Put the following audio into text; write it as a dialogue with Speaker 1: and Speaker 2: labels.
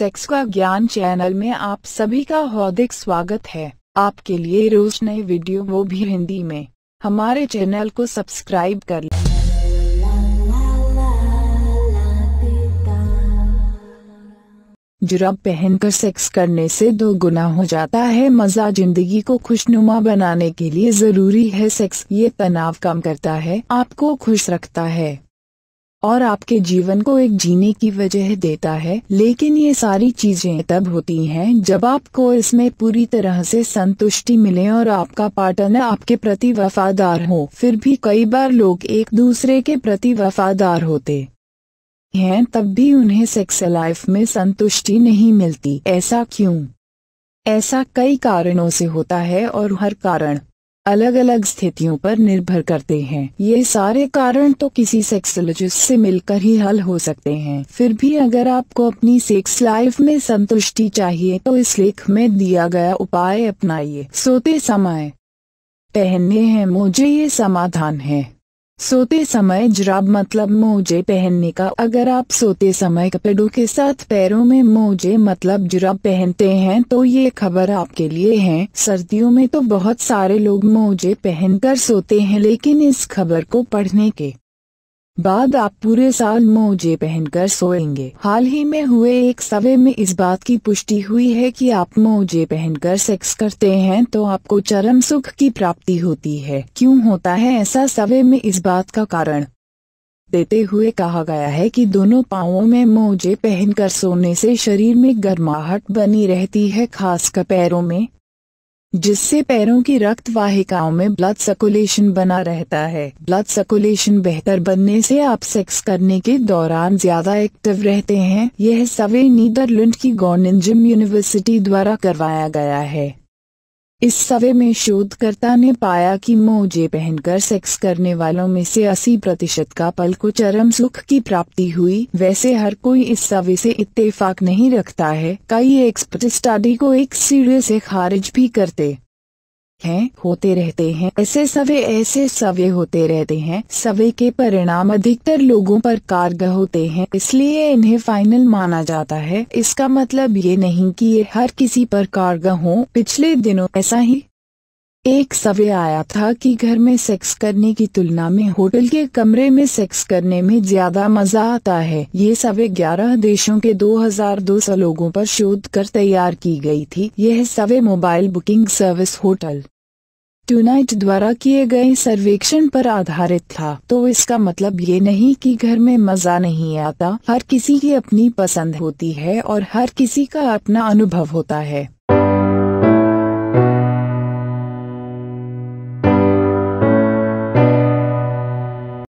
Speaker 1: sex का ज्ञान channel में आप सभी का हार्दिक स्वागत है आपके लिए रोज नए वीडियो वो भी हिंदी में हमारे चैनल को सब्सक्राइब कर लें जुराब पहनकर सेक्स करने से दो गुना हो जाता है मज़ा जिंदगी को खुशनुमा बनाने के लिए ज़रूरी है सेक्स ये तनाव कम करता है आपको खुश रखता है और आपके जीवन को एक जीने की वजह देता है लेकिन ये सारी चीजें तब होती हैं जब आपको इसमें पूरी तरह से संतुष्टि मिले और आपका पार्टनर आपके प्रति वफादार हो फिर भी कई बार लोग एक दूसरे के प्रति वफादार होते हैं तब भी उन्हें सेक्स लाइफ में संतुष्टि नहीं मिलती ऐसा क्यों ऐसा कई कारणों से होता है और हर कारण अलग अलग स्थितियों पर निर्भर करते हैं ये सारे कारण तो किसी सेक्सोलॉजिस्ट से मिलकर ही हल हो सकते हैं फिर भी अगर आपको अपनी सेक्स लाइफ में संतुष्टि चाहिए तो इस लेख में दिया गया उपाय अपनाइए सोते समय पहनने हैं मुझे ये समाधान है सोते समय जराब मतलब मोजे पहनने का अगर आप सोते समय कपड़ों के साथ पैरों में मोजे मतलब जराब पहनते हैं तो ये खबर आपके लिए है सर्दियों में तो बहुत सारे लोग मोजे पहनकर सोते हैं लेकिन इस खबर को पढ़ने के बाद आप पूरे साल मोजे पहनकर सोएंगे हाल ही में हुए एक सर्वे में इस बात की पुष्टि हुई है कि आप मोजे पहनकर सेक्स करते हैं तो आपको चरम सुख की प्राप्ति होती है क्यों होता है ऐसा सर्वे में इस बात का कारण देते हुए कहा गया है कि दोनों पाओ में मोजे पहनकर सोने से शरीर में गर्माहट बनी रहती है खासकर पैरों में जिससे पैरों की रक्त वाहिकाओं में ब्लड सर्कुलेशन बना रहता है ब्लड सर्कुलेशन बेहतर बनने से आप सेक्स करने के दौरान ज्यादा एक्टिव रहते हैं यह सवे नीदरलैंड की गोर्निंजम यूनिवर्सिटी द्वारा करवाया गया है इस सर्वे में शोधकर्ता ने पाया कि मोजे पहनकर सेक्स करने वालों में से 80 प्रतिशत का पल को चरम सुख की प्राप्ति हुई वैसे हर कोई इस सर्वे से इत्तेफाक नहीं रखता है कई एक्सपर्ट स्टडी को एक सीढ़ी से खारिज भी करते हैं होते रहते हैं ऐसे सवे ऐसे सवे होते रहते हैं सवे के परिणाम अधिकतर लोगों पर कारगर होते हैं इसलिए इन्हें फाइनल माना जाता है इसका मतलब ये नहीं कि ये हर किसी पर कारगर हो पिछले दिनों ऐसा ही एक सवे आया था कि घर में सेक्स करने की तुलना में होटल के कमरे में सेक्स करने में ज्यादा मजा आता है ये सवे 11 देशों के 2200 लोगों पर शोध कर तैयार की गई थी यह सवे mobile booking service hotel tonight द्वारा किए गए सर्वेक्षण पर आधारित था तो इसका मतलब ये नहीं कि घर में मजा नहीं आता हर किसी की अपनी पसंद होती है और हर किसी का अपना अनुभव होता है